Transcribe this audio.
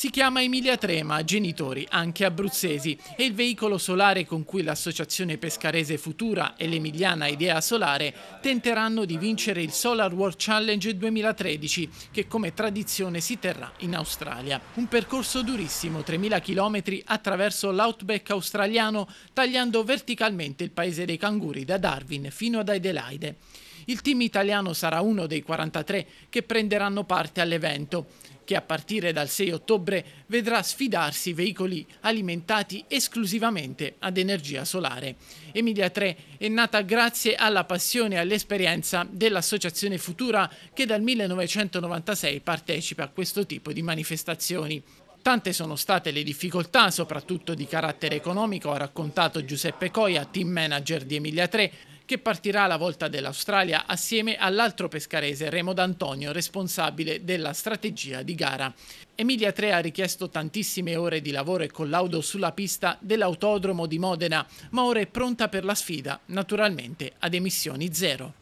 Si chiama Emilia Trema, genitori anche abruzzesi e il veicolo solare con cui l'associazione pescarese Futura e l'emiliana Idea Solare tenteranno di vincere il Solar World Challenge 2013 che come tradizione si terrà in Australia. Un percorso durissimo, 3.000 km attraverso l'outback australiano tagliando verticalmente il paese dei canguri da Darwin fino ad Adelaide. Il team italiano sarà uno dei 43 che prenderanno parte all'evento, che a partire dal 6 ottobre vedrà sfidarsi veicoli alimentati esclusivamente ad energia solare. Emilia 3 è nata grazie alla passione e all'esperienza dell'Associazione Futura che dal 1996 partecipa a questo tipo di manifestazioni. Tante sono state le difficoltà, soprattutto di carattere economico, ha raccontato Giuseppe Coia, team manager di Emilia 3, che partirà alla volta dell'Australia assieme all'altro pescarese Remo D'Antonio, responsabile della strategia di gara. Emilia 3 ha richiesto tantissime ore di lavoro e collaudo sulla pista dell'autodromo di Modena, ma ora è pronta per la sfida, naturalmente ad emissioni zero.